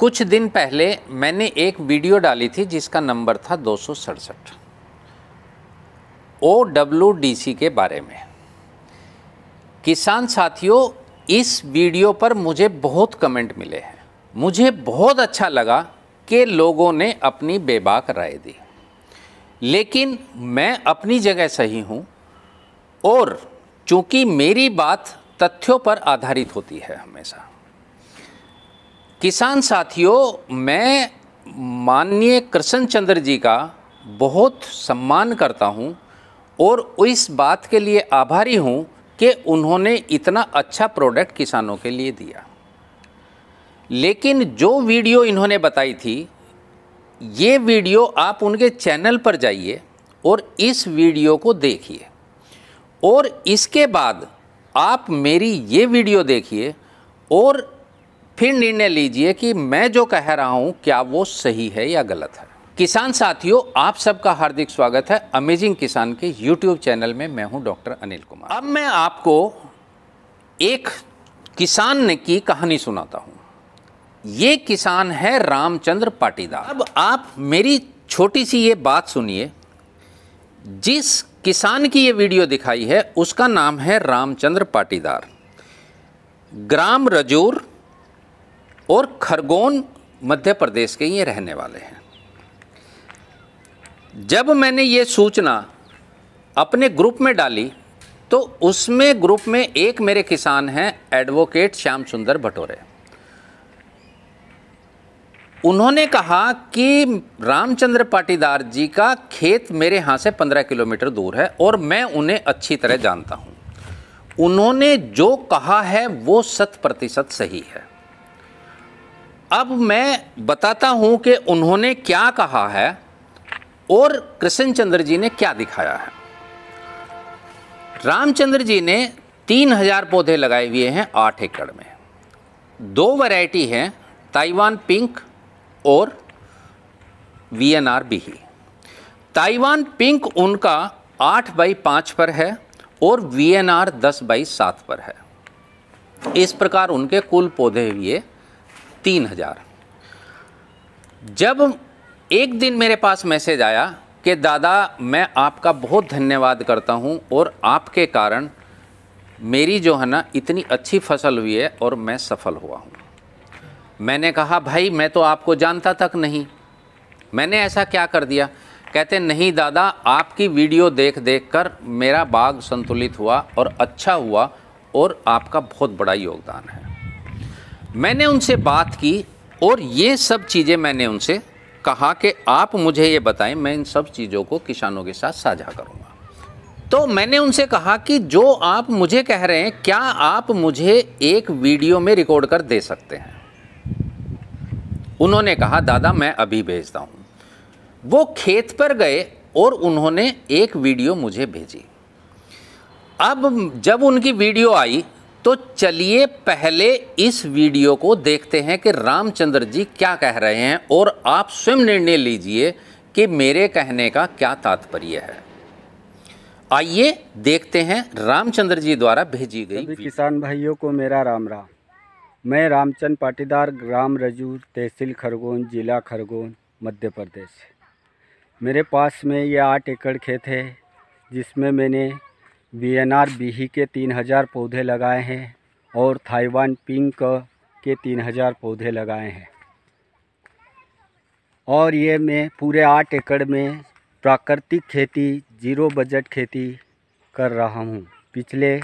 कुछ दिन पहले मैंने एक वीडियो डाली थी जिसका नंबर था दो सौ सड़सठ ओ डब्ल्यू डी सी के बारे में किसान साथियों इस वीडियो पर मुझे बहुत कमेंट मिले हैं मुझे बहुत अच्छा लगा कि लोगों ने अपनी बेबाक राय दी लेकिन मैं अपनी जगह सही हूँ और चूँकि मेरी बात तथ्यों पर आधारित होती है हमेशा किसान साथियों मैं माननीय कृष्ण चंद्र जी का बहुत सम्मान करता हूँ और इस बात के लिए आभारी हूँ कि उन्होंने इतना अच्छा प्रोडक्ट किसानों के लिए दिया लेकिन जो वीडियो इन्होंने बताई थी ये वीडियो आप उनके चैनल पर जाइए और इस वीडियो को देखिए और इसके बाद आप मेरी ये वीडियो देखिए और फिर निर्णय लीजिए कि मैं जो कह रहा हूँ क्या वो सही है या गलत है किसान साथियों आप सबका हार्दिक स्वागत है अमेजिंग किसान के यूट्यूब चैनल में मैं हूं डॉक्टर अनिल कुमार अब मैं आपको एक किसान ने की कहानी सुनाता हूं ये किसान है रामचंद्र पाटीदार अब आप मेरी छोटी सी ये बात सुनिए जिस किसान की ये वीडियो दिखाई है उसका नाम है रामचंद्र पाटीदार ग्राम रजूर और खरगोन मध्य प्रदेश के ये रहने वाले हैं जब मैंने ये सूचना अपने ग्रुप में डाली तो उसमें ग्रुप में एक मेरे किसान हैं एडवोकेट श्याम सुंदर भटोरे उन्होंने कहा कि रामचंद्र पाटीदार जी का खेत मेरे यहाँ से 15 किलोमीटर दूर है और मैं उन्हें अच्छी तरह जानता हूँ उन्होंने जो कहा है वो शत प्रतिशत सही है अब मैं बताता हूँ कि उन्होंने क्या कहा है और कृष्ण चंद्र जी ने क्या दिखाया है रामचंद्र जी ने तीन हजार पौधे लगाए हुए हैं आठ एकड़ में दो वैरायटी हैं ताइवान पिंक और वी एन आर बीही ताइवान पिंक उनका आठ बाई पाँच पर है और वी एन आर दस बाई सात पर है इस प्रकार उनके कुल पौधे हुए तीन हजार जब एक दिन मेरे पास मैसेज आया कि दादा मैं आपका बहुत धन्यवाद करता हूँ और आपके कारण मेरी जो है ना इतनी अच्छी फसल हुई है और मैं सफल हुआ हूँ मैंने कहा भाई मैं तो आपको जानता तक नहीं मैंने ऐसा क्या कर दिया कहते नहीं दादा आपकी वीडियो देख देख कर मेरा बाग संतुलित हुआ और अच्छा हुआ और आपका बहुत बड़ा योगदान है मैंने उनसे बात की और ये सब चीज़ें मैंने उनसे कहा कि आप मुझे ये बताएं मैं इन सब चीज़ों को किसानों के साथ साझा करूँगा तो मैंने उनसे कहा कि जो आप मुझे कह रहे हैं क्या आप मुझे एक वीडियो में रिकॉर्ड कर दे सकते हैं उन्होंने कहा दादा मैं अभी भेजता हूँ वो खेत पर गए और उन्होंने एक वीडियो मुझे भेजी अब जब उनकी वीडियो आई तो चलिए पहले इस वीडियो को देखते हैं कि रामचंद्र जी क्या कह रहे हैं और आप स्वयं निर्णय लीजिए कि मेरे कहने का क्या तात्पर्य है आइए देखते हैं रामचंद्र जी द्वारा भेजी गई किसान भाइयों को मेरा राम राम मैं रामचंद्र पाटीदार ग्राम रजूर तहसील खरगोन जिला खरगोन मध्य प्रदेश मेरे पास में ये आठ एकड़ खेत है जिसमें मैंने वीएनआर बीही के तीन हज़ार पौधे लगाए हैं और थाईवान पिंक के तीन हज़ार पौधे लगाए हैं और ये मैं पूरे आठ एकड़ में प्राकृतिक खेती जीरो बजट खेती कर रहा हूँ पिछले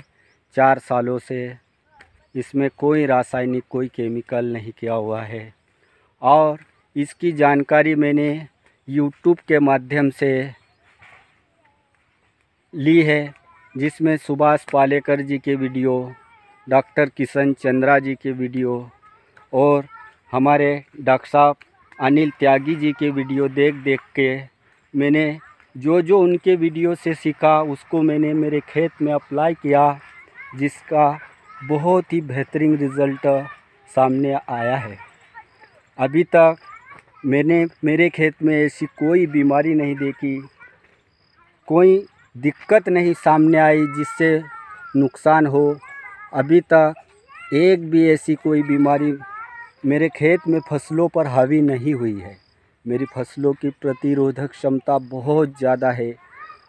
चार सालों से इसमें कोई रासायनिक कोई केमिकल नहीं किया हुआ है और इसकी जानकारी मैंने यूट्यूब के माध्यम से ली है जिसमें सुभाष पालेकर जी के वीडियो डॉक्टर किशन चंद्रा जी के वीडियो और हमारे डॉक्टर साहब अनिल त्यागी जी के वीडियो देख देख के मैंने जो जो उनके वीडियो से सीखा उसको मैंने मेरे खेत में अप्लाई किया जिसका बहुत ही बेहतरीन रिज़ल्ट सामने आया है अभी तक मैंने मेरे खेत में ऐसी कोई बीमारी नहीं देखी कोई दिक्कत नहीं सामने आई जिससे नुकसान हो अभी तक एक भी ऐसी कोई बीमारी मेरे खेत में फसलों पर हावी नहीं हुई है मेरी फसलों की प्रतिरोधक क्षमता बहुत ज़्यादा है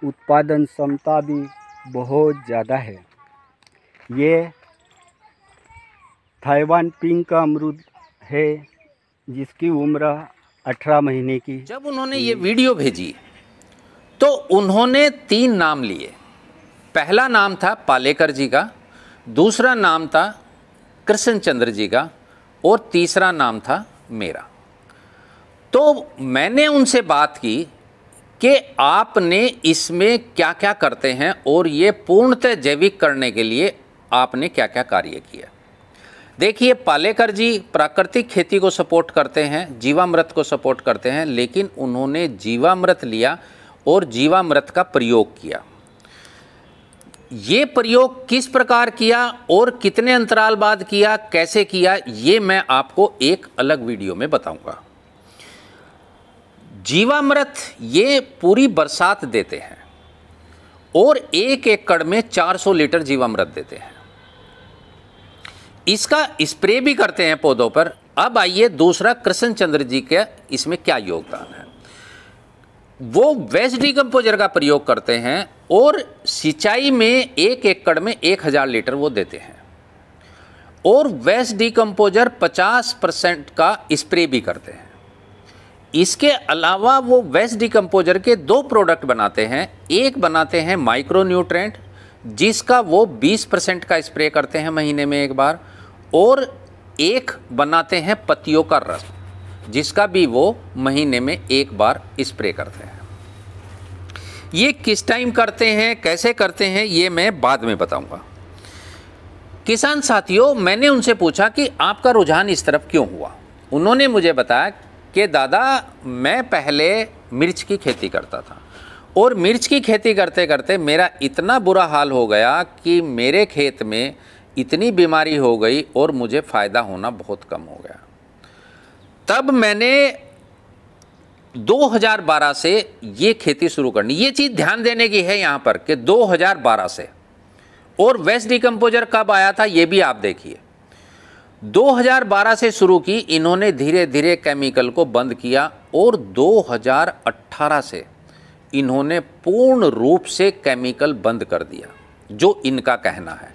उत्पादन क्षमता भी बहुत ज़्यादा है ये थाइवान पिंक का अमरूद है जिसकी उम्र 18 महीने की जब उन्होंने ये वीडियो भेजी तो उन्होंने तीन नाम लिए पहला नाम था पालेकर जी का दूसरा नाम था कृष्णचंद्र जी का और तीसरा नाम था मेरा तो मैंने उनसे बात की कि आपने इसमें क्या क्या करते हैं और ये पूर्णतः जैविक करने के लिए आपने क्या क्या कार्य किया देखिए पालेकर जी प्राकृतिक खेती को सपोर्ट करते हैं जीवामृत को सपोर्ट करते हैं लेकिन उन्होंने जीवामृत लिया और जीवामृत का प्रयोग किया ये प्रयोग किस प्रकार किया और कितने अंतराल बाद किया कैसे किया ये मैं आपको एक अलग वीडियो में बताऊंगा जीवामृत ये पूरी बरसात देते हैं और एक एकड़ में 400 लीटर जीवामृत देते हैं इसका स्प्रे भी करते हैं पौधों पर अब आइए दूसरा कृष्ण चंद्र जी के इसमें क्या योगदान है वो वेस्ट डिकम्पोजर का प्रयोग करते हैं और सिंचाई में एक एकड़ में एक हज़ार लीटर वो देते हैं और वेस्ट डिकम्पोजर पचास परसेंट का स्प्रे भी करते हैं इसके अलावा वो वेस्ट डिकम्पोजर के दो प्रोडक्ट बनाते हैं एक बनाते हैं माइक्रो न्यूट्रेंट जिसका वो 20 परसेंट का स्प्रे करते हैं महीने में एक बार और एक बनाते हैं पतियों का रस जिसका भी वो महीने में एक बार स्प्रे करते हैं ये किस टाइम करते हैं कैसे करते हैं ये मैं बाद में बताऊंगा किसान साथियों मैंने उनसे पूछा कि आपका रुझान इस तरफ क्यों हुआ उन्होंने मुझे बताया कि दादा मैं पहले मिर्च की खेती करता था और मिर्च की खेती करते करते मेरा इतना बुरा हाल हो गया कि मेरे खेत में इतनी बीमारी हो गई और मुझे फ़ायदा होना बहुत कम हो गया तब मैंने 2012 से ये खेती शुरू करनी ये चीज़ ध्यान देने की है यहाँ पर कि 2012 से और वेस्ट डिकम्पोजर कब आया था ये भी आप देखिए 2012 से शुरू की इन्होंने धीरे धीरे केमिकल को बंद किया और 2018 से इन्होंने पूर्ण रूप से केमिकल बंद कर दिया जो इनका कहना है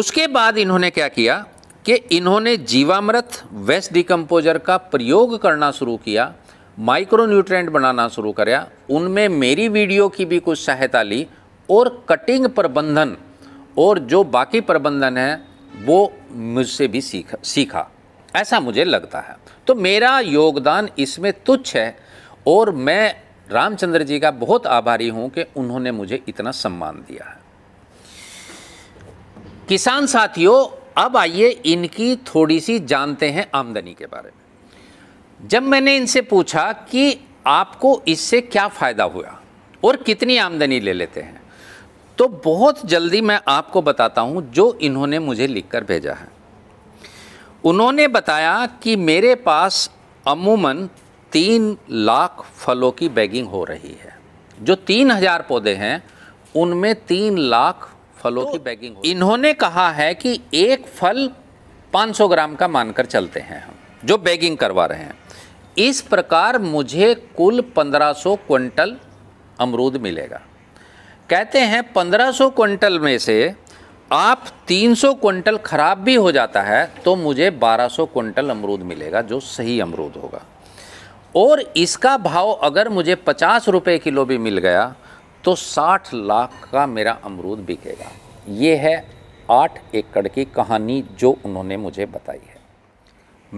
उसके बाद इन्होंने क्या किया कि इन्होंने जीवामृत वेस्ट डिकम्पोजर का प्रयोग करना शुरू किया माइक्रो न्यूट्रेंट बनाना शुरू कराया उनमें मेरी वीडियो की भी कुछ सहायता ली और कटिंग प्रबंधन और जो बाकी प्रबंधन है वो मुझसे भी सीख सीखा ऐसा मुझे लगता है तो मेरा योगदान इसमें तुच्छ है और मैं रामचंद्र जी का बहुत आभारी हूँ कि उन्होंने मुझे इतना सम्मान दिया है किसान साथियों अब आइए इनकी थोड़ी सी जानते हैं आमदनी के बारे में जब मैंने इनसे पूछा कि आपको इससे क्या फ़ायदा हुआ और कितनी आमदनी ले लेते हैं तो बहुत जल्दी मैं आपको बताता हूँ जो इन्होंने मुझे लिखकर भेजा है उन्होंने बताया कि मेरे पास अमूमन तीन लाख फलों की बैगिंग हो रही है जो तीन हज़ार पौधे हैं उनमें तीन लाख फलों तो की बैगिंग इन्होंने कहा है कि एक फल 500 ग्राम का मानकर चलते हैं हम जो बैगिंग करवा रहे हैं इस प्रकार मुझे कुल 1500 क्विंटल अमरूद मिलेगा कहते हैं 1500 क्विंटल में से आप 300 क्विंटल खराब भी हो जाता है तो मुझे 1200 क्विंटल अमरूद मिलेगा जो सही अमरूद होगा और इसका भाव अगर मुझे पचास रुपये किलो भी मिल गया तो 60 लाख का मेरा अमरूद बिकेगा ये है आठ एकड़ की कहानी जो उन्होंने मुझे बताई है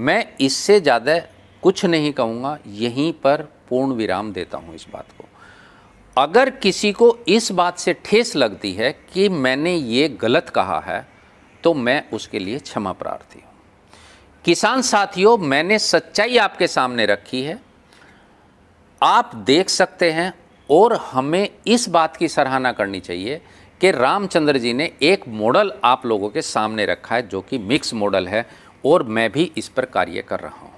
मैं इससे ज़्यादा कुछ नहीं कहूँगा यहीं पर पूर्ण विराम देता हूँ इस बात को अगर किसी को इस बात से ठेस लगती है कि मैंने ये गलत कहा है तो मैं उसके लिए क्षमा प्रार्थी हूँ किसान साथियों मैंने सच्चाई आपके सामने रखी है आप देख सकते हैं और हमें इस बात की सराहना करनी चाहिए कि रामचंद्र जी ने एक मॉडल आप लोगों के सामने रखा है जो कि मिक्स मॉडल है और मैं भी इस पर कार्य कर रहा हूँ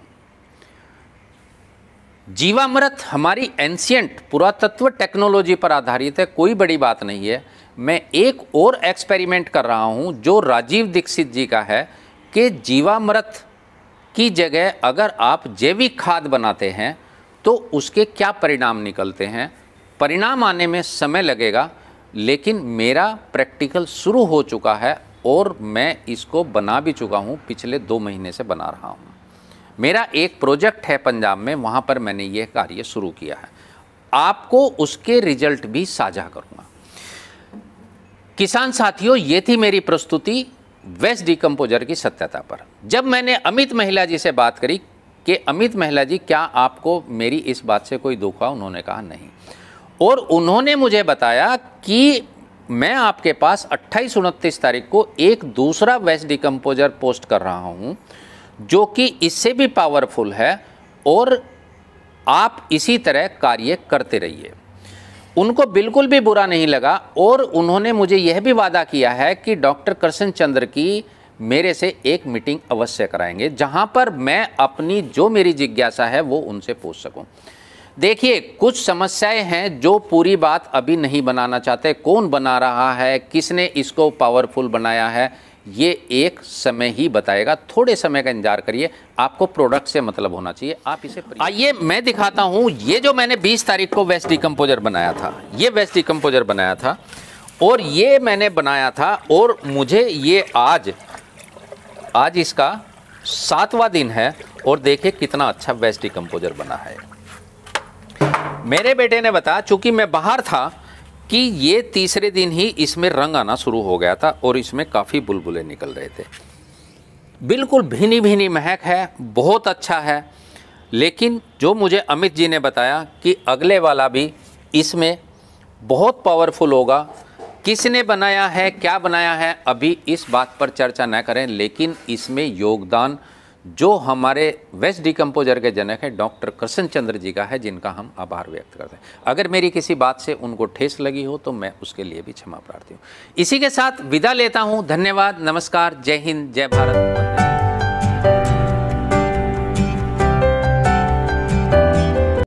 जीवामृत हमारी एंशियंट पुरातत्व टेक्नोलॉजी पर आधारित है कोई बड़ी बात नहीं है मैं एक और एक्सपेरिमेंट कर रहा हूँ जो राजीव दीक्षित जी का है कि जीवामृत की जगह अगर आप जैविक खाद बनाते हैं तो उसके क्या परिणाम निकलते हैं परिणाम आने में समय लगेगा लेकिन मेरा प्रैक्टिकल शुरू हो चुका है और मैं इसको बना भी चुका हूँ पिछले दो महीने से बना रहा हूँ मेरा एक प्रोजेक्ट है पंजाब में वहाँ पर मैंने ये कार्य शुरू किया है आपको उसके रिजल्ट भी साझा करूँगा किसान साथियों ये थी मेरी प्रस्तुति वेस्ट डिकम्पोजर की सत्यता पर जब मैंने अमित महिला जी से बात करी कि अमित महिला जी क्या आपको मेरी इस बात से कोई दुख हुआ उन्होंने कहा नहीं और उन्होंने मुझे बताया कि मैं आपके पास अट्ठाईस उनतीस तारीख को एक दूसरा वेस्ट डिकम्पोजर पोस्ट कर रहा हूँ जो कि इससे भी पावरफुल है और आप इसी तरह कार्य करते रहिए उनको बिल्कुल भी बुरा नहीं लगा और उन्होंने मुझे यह भी वादा किया है कि डॉक्टर कृष्ण चंद्र की मेरे से एक मीटिंग अवश्य कराएंगे जहाँ पर मैं अपनी जो मेरी जिज्ञासा है वो उनसे पूछ सकूँ देखिए कुछ समस्याएं हैं जो पूरी बात अभी नहीं बनाना चाहते कौन बना रहा है किसने इसको पावरफुल बनाया है ये एक समय ही बताएगा थोड़े समय का इंतजार करिए आपको प्रोडक्ट से मतलब होना चाहिए आप इसे आइए मैं दिखाता हूँ ये जो मैंने 20 तारीख को वेस्ट डिकम्पोजर बनाया था ये वेस्ट डिकम्पोजर बनाया था और ये मैंने बनाया था और मुझे ये आज आज इसका सातवां दिन है और देखिए कितना अच्छा वेस्ट डिकम्पोजर बना है मेरे बेटे ने बताया चूंकि मैं बाहर था कि ये तीसरे दिन ही इसमें रंग आना शुरू हो गया था और इसमें काफ़ी बुलबुले निकल रहे थे बिल्कुल भीनी भीनी महक है बहुत अच्छा है लेकिन जो मुझे अमित जी ने बताया कि अगले वाला भी इसमें बहुत पावरफुल होगा किसने बनाया है क्या बनाया है अभी इस बात पर चर्चा न करें लेकिन इसमें योगदान जो हमारे वेस्ट डिकम्पोजर के जनक है डॉक्टर कृष्ण चंद्र जी का है जिनका हम आभार व्यक्त करते हैं अगर मेरी किसी बात से उनको ठेस लगी हो तो मैं उसके लिए भी क्षमा प्रार्थी हूँ इसी के साथ विदा लेता हूँ धन्यवाद नमस्कार जय हिंद जय भारत